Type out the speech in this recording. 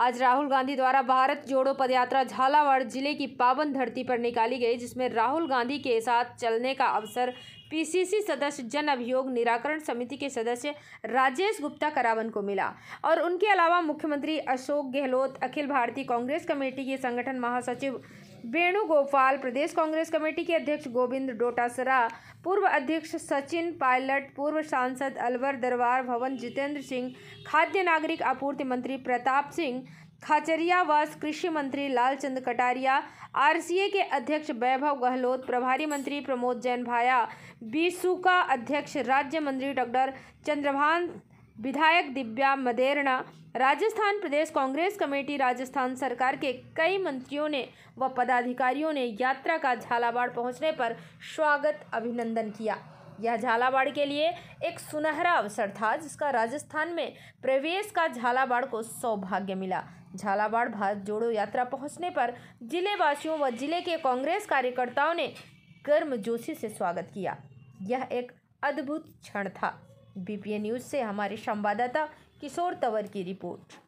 आज राहुल गांधी द्वारा भारत जोड़ो पदयात्रा झालावाड़ जिले की पावन धरती पर निकाली गई जिसमें राहुल गांधी के साथ चलने का अवसर पीसीसी सदस्य जन अभियोग निराकरण समिति के सदस्य राजेश गुप्ता करावन को मिला और उनके अलावा मुख्यमंत्री अशोक गहलोत अखिल भारतीय कांग्रेस कमेटी के संगठन महासचिव वेणुगोपाल प्रदेश कांग्रेस कमेटी के अध्यक्ष गोविंद डोटासरा पूर्व अध्यक्ष सचिन पायलट पूर्व सांसद अलवर दरबार भवन जितेंद्र सिंह खाद्य नागरिक आपूर्ति मंत्री प्रताप सिंह खाचरिया व कृषि मंत्री लालचंद कटारिया आरसीए के अध्यक्ष वैभव गहलोत प्रभारी मंत्री प्रमोद जैन भाया का अध्यक्ष राज्य मंत्री डॉक्टर चंद्रभान विधायक दिव्या मदेरना राजस्थान प्रदेश कांग्रेस कमेटी राजस्थान सरकार के कई मंत्रियों ने व पदाधिकारियों ने यात्रा का झालावाड़ पहुंचने पर स्वागत अभिनंदन किया यह झालावाड़ के लिए एक सुनहरा अवसर था जिसका राजस्थान में प्रवेश का झालावाड़ को सौभाग्य मिला झालावाड़ भारत जोड़ो यात्रा पहुंचने पर जिले वासियों व जिले के कांग्रेस कार्यकर्ताओं ने गर्मजोशी से स्वागत किया यह एक अद्भुत क्षण था बीपीए न्यूज़ से हमारे संवाददाता किशोर तंवर की रिपोर्ट